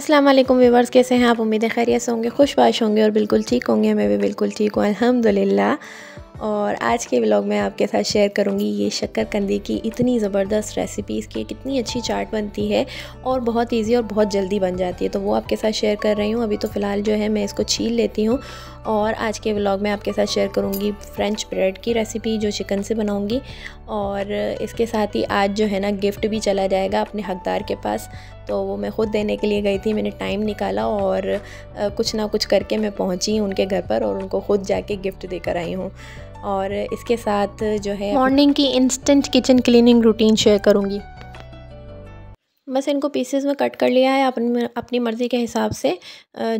अस्सलाम वालेकुम व्यूवर्स कैसे हैं आप उम्मीद है खैरियत होंगे खुशबाश होंगे और बिल्कुल ठीक होंगे मैं भी बिल्कुल ठीक हूँ अल्हम्दुलिल्लाह और आज के व्लॉग में आपके साथ शेयर करूँगी ये शक्करकंदी की इतनी ज़बरदस्त रेसिपी इसकी कितनी अच्छी चाट बनती है और बहुत इजी और बहुत जल्दी बन जाती है तो वो आपके साथ शेयर कर रही हूँ अभी तो फ़िलहाल जो है मैं इसको छील लेती हूँ और आज के व्लॉग में आपके साथ शेयर करूँगी फ्रेंच ब्रेड की रेसिपी जो चिकन से बनाऊँगी और इसके साथ ही आज जो है ना गिफ्ट भी चला जाएगा अपने हकदार के पास तो वो मैं ख़ुद देने के लिए गई थी मैंने टाइम निकाला और कुछ ना कुछ करके मैं पहुंची उनके घर पर और उनको ख़ुद जाके गिफ्ट देकर आई हूँ और इसके साथ जो है मॉर्निंग की instant kitchen cleaning routine share करूँगी बस इनको पीसेस में कट कर लिया है अपनी अपनी मर्ज़ी के हिसाब से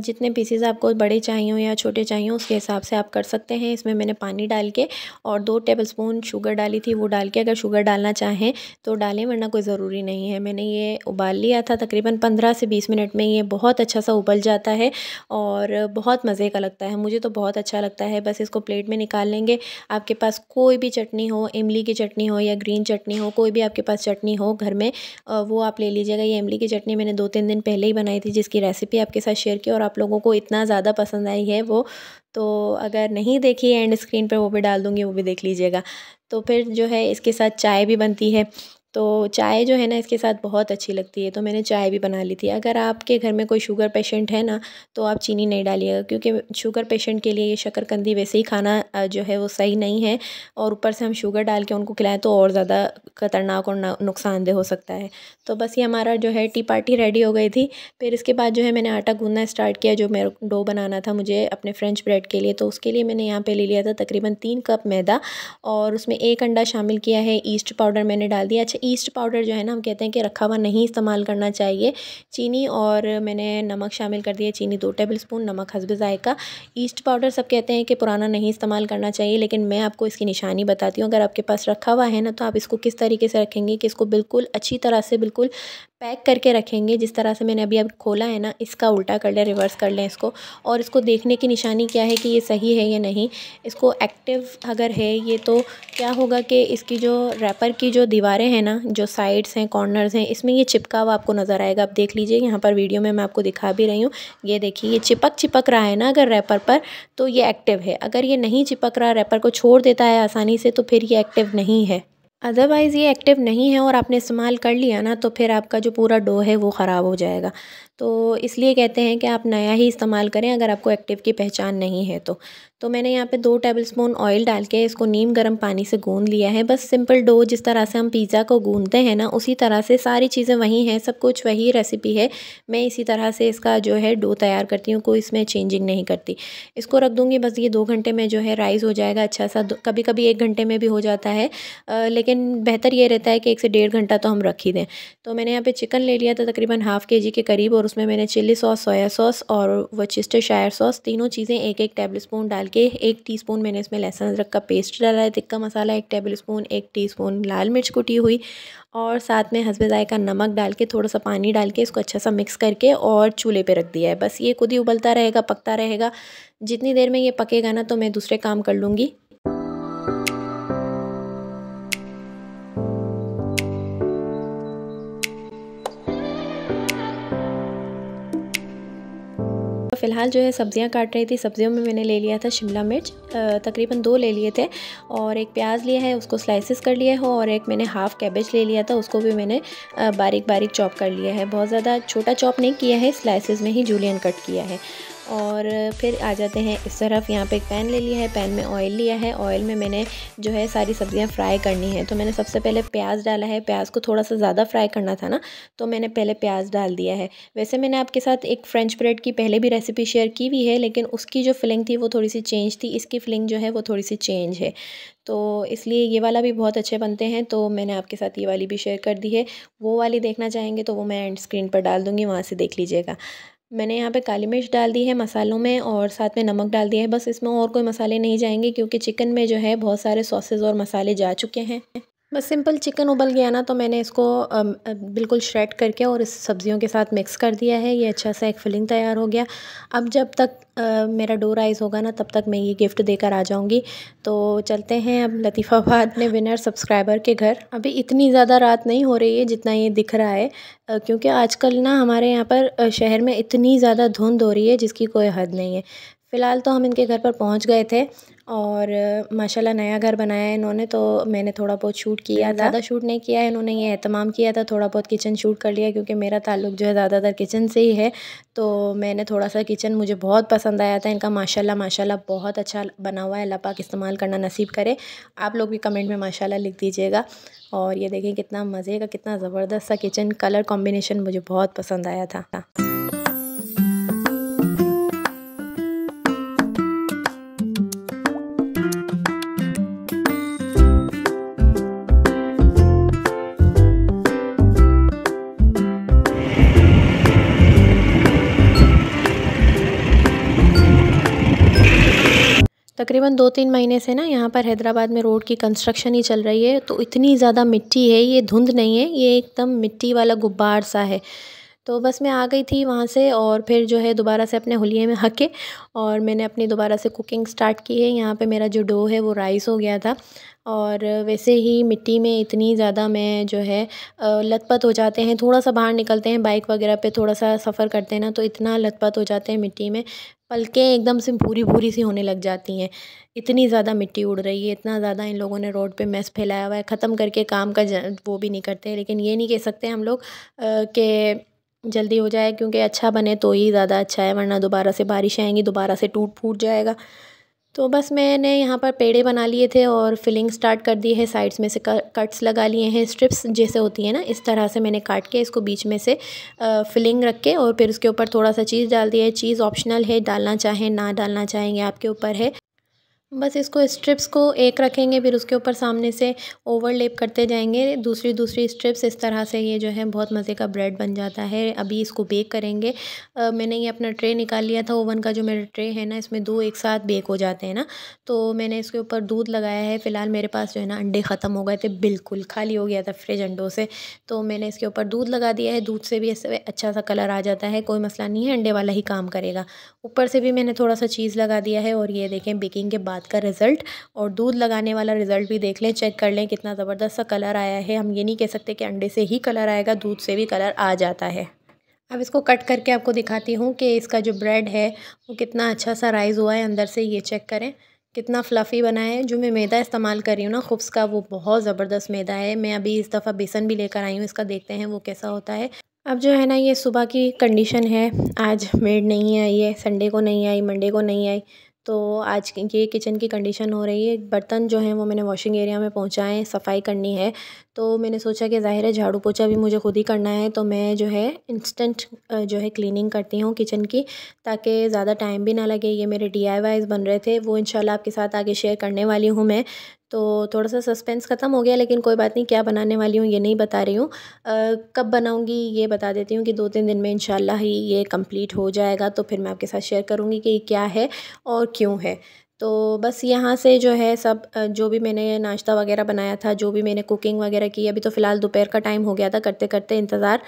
जितने पीसेस आपको बड़े चाहिए या छोटे चाहिए उसके हिसाब से आप कर सकते हैं इसमें मैंने पानी डाल के और दो टेबल स्पून शुगर डाली थी वो डाल के अगर शुगर डालना चाहें तो डालें वरना कोई ज़रूरी नहीं है मैंने ये उबाल लिया था तकरीबन पंद्रह से बीस मिनट में ये बहुत अच्छा सा उबल जाता है और बहुत मज़े का लगता है मुझे तो बहुत अच्छा लगता है बस इसको प्लेट में निकाल लेंगे आपके पास कोई भी चटनी हो इमली की चटनी हो या ग्रीन चटनी हो कोई भी आपके पास चटनी हो घर में वो आप ले लीजिए लीजिएगा ये इमली की चटनी मैंने दो तीन दिन पहले ही बनाई थी जिसकी रेसिपी आपके साथ शेयर की और आप लोगों को इतना ज़्यादा पसंद आई है वो तो अगर नहीं देखी एंड स्क्रीन पर वो भी डाल दूँगी वो भी देख लीजिएगा तो फिर जो है इसके साथ चाय भी बनती है तो चाय जो है ना इसके साथ बहुत अच्छी लगती है तो मैंने चाय भी बना ली थी अगर आपके घर में कोई शुगर पेशेंट है ना तो आप चीनी नहीं डालिएगा क्योंकि शुगर पेशेंट के लिए ये शक्करकंदी वैसे ही खाना जो है वो सही नहीं है और ऊपर से हम शुगर डाल के उनको खिलाएं तो और ज़्यादा खतरनाक और नुकसानदेह हो सकता है तो बस ये हमारा जो है टी पार्टी रेडी हो गई थी फिर इसके बाद जो है मैंने आटा गूंदना स्टार्ट किया जो मेरे डो बनाना था मुझे अपने फ्रेंच ब्रेड के लिए तो उसके लिए मैंने यहाँ पर ले लिया था तकरीबन तीन कप मैदा और उसमें एक अंडा शामिल किया है ईस्ट पाउडर मैंने डाल दिया अच्छा, ईस्ट पाउडर जो है ना हम कहते हैं कि रखा हुआ नहीं इस्तेमाल करना चाहिए चीनी और मैंने नमक शामिल कर दिया चीनी दो टेबल स्पून नमक हसब ज़ायका ईस्ट पाउडर सब कहते हैं कि पुराना नहीं इस्तेमाल करना चाहिए लेकिन मैं आपको इसकी निशानी बताती हूँ अगर आपके पास रखा हुआ है ना तो आप इसको किस तरीके से रखेंगे कि इसको बिल्कुल अच्छी तरह से बिल्कुल पैक करके रखेंगे जिस तरह से मैंने अभी अब खोला है ना इसका उल्टा कर लें रिवर्स कर लें इसको और इसको देखने की निशानी क्या है कि ये सही है या नहीं इसको एक्टिव अगर है ये तो क्या होगा कि इसकी जो रैपर की जो दीवारें हैं ना जो साइड्स हैं कॉर्नर्स हैं इसमें ये चिपका हुआ आपको नज़र आएगा आप देख लीजिए यहाँ पर वीडियो में मैं आपको दिखा भी रही हूँ ये देखिए ये चिपक चिपक रहा है ना अगर रैपर पर तो ये एक्टिव है अगर ये नहीं चिपक रहा रैपर को छोड़ देता है आसानी से तो फिर ये एक्टिव नहीं है अदरवाइज़ ये एक्टिव नहीं है और आपने इस्तेमाल कर लिया ना तो फिर आपका जो पूरा डो है वो ख़राब हो जाएगा तो इसलिए कहते हैं कि आप नया ही इस्तेमाल करें अगर आपको एक्टिव की पहचान नहीं है तो तो मैंने यहाँ पे दो टेबलस्पून ऑयल डाल के इसको नीम गर्म पानी से गूंद लिया है बस सिंपल डो जिस तरह से हम पिज़्ज़ा को गूंदते हैं ना उसी तरह से सारी चीज़ें वही हैं सब कुछ वही रेसिपी है मैं इसी तरह से इसका जो है डो तैयार करती हूँ कोई इसमें चेंजिंग नहीं करती इसको रख दूँगी बस ये दो घंटे में जो है राइस हो जाएगा अच्छा सा कभी कभी एक घंटे में भी हो जाता है आ, लेकिन बेहतर ये रहता है कि एक से डेढ़ घंटा तो हम रख ही दें तो मैंने यहाँ पर चिकन ले लिया था तकरीबन हाफ़ के जी के करीब और उसमें मैंने चिली सॉस सोया सॉस और वो शायर सॉस तीनों चीज़ें एक एक टेबल स्पून डाल के एक टीस्पून मैंने इसमें लहसुन अदरक का पेस्ट डाला है तिक्का मसाला एक टेबल स्पून एक टीस्पून लाल मिर्च कुटी हुई और साथ में हंसबे ज़ाय का नमक डाल के थोड़ा सा पानी डाल के इसको अच्छा सा मिक्स करके और चूल्हे पे रख दिया है बस ये खुद ही उबलता रहेगा पकता रहेगा जितनी देर में ये पकेगा ना तो मैं दूसरे काम कर लूँगी फ़िलहाल जो है सब्ज़ियाँ काट रही थी सब्ज़ियों में मैंने ले लिया था शिमला मिर्च तकरीबन दो ले लिए थे और एक प्याज लिया है उसको स्लाइसिस कर लिया हो और एक मैंने हाफ़ कैबेज ले लिया था उसको भी मैंने बारीक बारीक चॉप कर लिया है बहुत ज़्यादा छोटा चॉप नहीं किया है स्लाइसिस में ही जूलियन कट किया है और फिर आ जाते हैं इस तरफ यहाँ पे एक पैन ले लिया है पैन में ऑयल लिया है ऑयल में मैंने जो है सारी सब्ज़ियाँ फ्राई करनी है तो मैंने सबसे पहले प्याज डाला है प्याज को थोड़ा सा ज़्यादा फ्राई करना था ना तो मैंने पहले प्याज डाल दिया है वैसे मैंने आपके साथ एक फ्रेंच ब्रेड की पहले भी रेसिपी शेयर की हुई है लेकिन उसकी जो फिलिंग थी वो थोड़ी सी चेंज थी इसकी फिलिंग जो है वो थोड़ी सी चेंज है तो इसलिए ये वाला भी बहुत अच्छे बनते हैं तो मैंने आपके साथ ये वाली भी शेयर कर दी है वो वाली देखना चाहेंगे तो वो मैं एंड स्क्रीन पर डाल दूँगी वहाँ से देख लीजिएगा मैंने यहाँ पे काली मिर्च डाल दी है मसालों में और साथ में नमक डाल दिया है बस इसमें और कोई मसाले नहीं जाएंगे क्योंकि चिकन में जो है बहुत सारे सॉसेज़ और मसाले जा चुके हैं बस सिंपल चिकन उबल गया ना तो मैंने इसको बिल्कुल श्रेड करके और इस सब्ज़ियों के साथ मिक्स कर दिया है ये अच्छा सा एक फिलिंग तैयार हो गया अब जब तक आ, मेरा डो राइज़ होगा ना तब तक मैं ये गिफ़्ट देकर आ जाऊँगी तो चलते हैं अब लतीफ़ाबाद में विनर सब्सक्राइबर के घर अभी इतनी ज़्यादा रात नहीं हो रही है जितना ये दिख रहा है क्योंकि आजकल ना हमारे यहाँ पर शहर में इतनी ज़्यादा धुंध हो रही है जिसकी कोई हद नहीं है फ़िलहाल तो हम इनके घर पर पहुंच गए थे और माशाल्लाह नया घर बनाया है इन्होंने तो मैंने थोड़ा बहुत शूट किया ज़्यादा शूट नहीं किया है इन्होंने ये अहतमाम किया था थोड़ा बहुत किचन शूट कर लिया क्योंकि मेरा ताल्लुक जो है ज़्यादातर किचन से ही है तो मैंने थोड़ा सा किचन मुझे बहुत पसंद आया था इनका माशाला माशाला बहुत अच्छा बना हुआ है अल्लाह पाक इस्तेमाल करना नसीब करे आप लोग भी कमेंट में माशाला लिख दीजिएगा और ये देखें कितना मज़े का कितना ज़बरदस्त सा किचन कलर कॉम्बिनेशन मुझे बहुत पसंद आया था तकरीबन दो तीन महीने से ना यहाँ पर हैदराबाद में रोड की कंस्ट्रक्शन ही चल रही है तो इतनी ज़्यादा मिट्टी है ये धुंध नहीं है ये एकदम मिट्टी वाला गुब्बार सा है तो बस मैं आ गई थी वहाँ से और फिर जो है दोबारा से अपने हुलिये में हके और मैंने अपनी दोबारा से कुकिंग स्टार्ट की है यहाँ पे मेरा जो डो है वो राइस हो गया था और वैसे ही मिट्टी में इतनी ज़्यादा मैं जो है लतपत हो जाते हैं थोड़ा सा बाहर निकलते हैं बाइक वगैरह पे थोड़ा सा सफ़र करते हैं ना तो इतना लतपत हो जाते हैं मिट्टी में पलकें एकदम से भूरी भूरी सी होने लग जाती हैं इतनी ज़्यादा मिट्टी उड़ रही है इतना ज़्यादा इन लोगों ने रोड पे मैस फैलाया हुआ है ख़त्म करके काम का वो भी नहीं करते लेकिन ये नहीं कह सकते हम लोग के जल्दी हो जाए क्योंकि अच्छा बने तो ही ज़्यादा अच्छा है वरना दोबारा से बारिश आएंगी दोबारा से टूट फूट जाएगा तो बस मैंने यहाँ पर पेड़े बना लिए थे और फिलिंग स्टार्ट कर दी है साइड्स में से कट्स लगा लिए हैं स्ट्रिप्स जैसे होती है ना इस तरह से मैंने काट के इसको बीच में से फिलिंग रख के और फिर उसके ऊपर थोड़ा सा चीज़ डाल दिया है चीज़ ऑप्शनल है डालना चाहें ना डालना चाहेंगे आपके ऊपर है बस इसको स्ट्रिप्स को एक रखेंगे फिर उसके ऊपर सामने से ओवरलेप करते जाएंगे दूसरी दूसरी स्ट्रिप्स इस तरह से ये जो है बहुत मज़े का ब्रेड बन जाता है अभी इसको बेक करेंगे आ, मैंने ये अपना ट्रे निकाल लिया था ओवन का जो मेरा ट्रे है ना इसमें दो एक साथ बेक हो जाते हैं ना तो मैंने इसके ऊपर दूध लगाया है फ़िलहाल मेरे पास जो है ना अंडे ख़त्म हो गए थे बिल्कुल खाली हो गया था फ्रिज अंडों से तो मैंने इसके ऊपर दूध लगा दिया है दूध से भी इससे अच्छा सा कलर आ जाता है कोई मसला नहीं है अंडे वाला ही काम करेगा ऊपर से भी मैंने थोड़ा सा चीज़ लगा दिया है और ये देखें बेकिंग के बाद बाद का रिज़ल्ट और दूध लगाने वाला रिज़ल्ट भी देख लें चेक कर लें कितना ज़बरदस्त सा कलर आया है हम ये नहीं कह सकते कि अंडे से ही कलर आएगा दूध से भी कलर आ जाता है अब इसको कट करके आपको दिखाती हूँ कि इसका जो ब्रेड है वो कितना अच्छा सा राइज़ हुआ है अंदर से ये चेक करें कितना फ्लफ़ी बना है जो मैं मैदा इस्तेमाल कर रही हूँ ना खुब्स का वो बहुत ज़बरदस्त मैदा है मैं अभी इस दफ़ा बेसन भी लेकर आई हूँ इसका देखते हैं वो कैसा होता है अब जो है ना ये सुबह की कंडीशन है आज मेड नहीं आई है संडे को नहीं आई मंडे को नहीं आई तो आज ये किचन की कंडीशन हो रही है बर्तन जो हैं वो मैंने वॉशिंग एरिया में पहुँचाए सफाई करनी है तो मैंने सोचा कि ज़ाहिर है झाड़ू पोछा भी मुझे खुद ही करना है तो मैं जो है इंस्टेंट जो है क्लीनिंग करती हूँ किचन की ताकि ज़्यादा टाइम भी ना लगे ये मेरे डी बन रहे थे वो इन आपके साथ आगे शेयर करने वाली हूँ मैं तो थोड़ा सा सस्पेंस ख़त्म हो गया लेकिन कोई बात नहीं क्या बनाने वाली हूँ ये नहीं बता रही हूँ कब बनाऊँगी ये बता देती हूँ कि दो तीन दिन में इनशाला ही ये कंप्लीट हो जाएगा तो फिर मैं आपके साथ शेयर करूँगी कि क्या है और क्यों है तो बस यहाँ से जो है सब जो भी मैंने नाश्ता वगैरह बनाया था जो भी मैंने कुकिंग वगैरह की अभी तो फ़िलहाल दोपहर का टाइम हो गया था करते करते इंतज़ार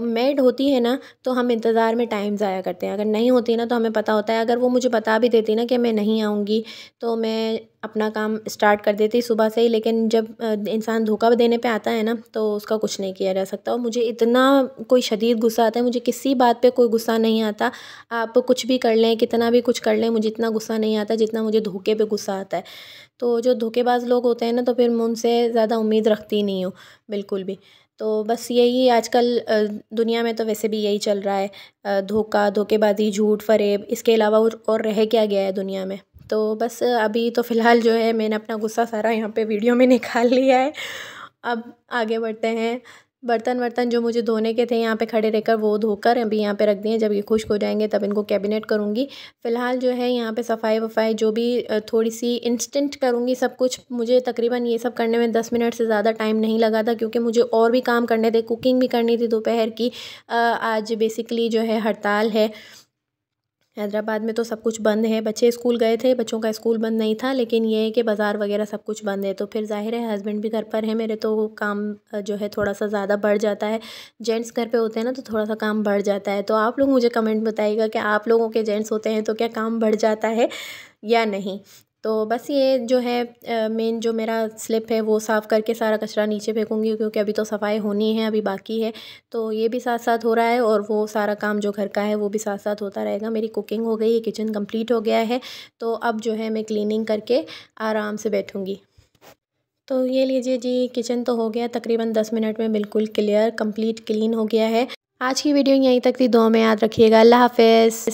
मेड होती है ना तो हम इंतज़ार में टाइम ज़ाया करते हैं अगर नहीं होती ना तो हमें पता होता है अगर वो मुझे बता भी देती ना कि मैं नहीं आऊँगी तो मैं अपना काम स्टार्ट कर देती सुबह से ही लेकिन जब इंसान धोखा देने पे आता है ना तो उसका कुछ नहीं किया जा सकता और मुझे इतना कोई शदीद गुस्सा आता है मुझे किसी बात पे कोई गुस्सा नहीं आता आप कुछ भी कर लें कितना भी कुछ कर लें मुझे इतना गुस्सा नहीं आता जितना कितना मुझे धोखे पे गुस्सा आता है तो जो धोखेबाज लोग होते हैं ना तो फिर मैं उनसे ज़्यादा उम्मीद रखती नहीं हूँ बिल्कुल भी तो बस यही आजकल दुनिया में तो वैसे भी यही चल रहा है धोखा धोखेबाजी झूठ फरेब इसके अलावा और रह क्या गया है दुनिया में तो बस अभी तो फ़िलहाल जो है मैंने अपना गुस्सा सारा यहाँ पे वीडियो में निकाल लिया है अब आगे बढ़ते हैं बर्तन वर्तन जो मुझे धोने के थे यहाँ पे खड़े रहकर वो धोकर अभी यहाँ पे रख दिए जब ये खुश्क हो जाएंगे तब इनको कैबिनेट करूँगी फ़िलहाल जो है यहाँ पे सफाई वफाई जो भी थोड़ी सी इंस्टेंट करूँगी सब कुछ मुझे तकरीबन ये सब करने में दस मिनट से ज़्यादा टाइम नहीं लगा था क्योंकि मुझे और भी काम करने थे कुकिंग भी करनी थी दोपहर की आज बेसिकली जो है हड़ताल है हैदराबाद में तो सब कुछ बंद है बच्चे स्कूल गए थे बच्चों का स्कूल बंद नहीं था लेकिन ये है कि बाज़ार वगैरह सब कुछ बंद है तो फिर जाहिर है हस्बैंड भी घर पर है मेरे तो काम जो है थोड़ा सा ज़्यादा बढ़ जाता है जेंट्स घर पे होते हैं ना तो थोड़ा सा काम बढ़ जाता है तो आप लोग मुझे कमेंट बताइएगा कि आप लोगों के जेंट्स होते हैं तो क्या काम बढ़ जाता है या नहीं तो बस ये जो है मेन जो मेरा स्लिप है वो साफ़ करके सारा कचरा नीचे फेंकूँगी क्योंकि अभी तो सफाई होनी है अभी बाकी है तो ये भी साथ साथ हो रहा है और वो सारा काम जो घर का है वो भी साथ साथ होता रहेगा मेरी कुकिंग हो गई है किचन कंप्लीट हो गया है तो अब जो है मैं क्लीनिंग करके आराम से बैठूँगी तो ये लीजिए जी किचन तो हो गया तकरीबन दस मिनट में बिल्कुल क्लियर कम्प्लीट क्लीन हो गया है आज की वीडियो यहीं तक थी दो में याद रखिएगा अल्लाह हाफिज़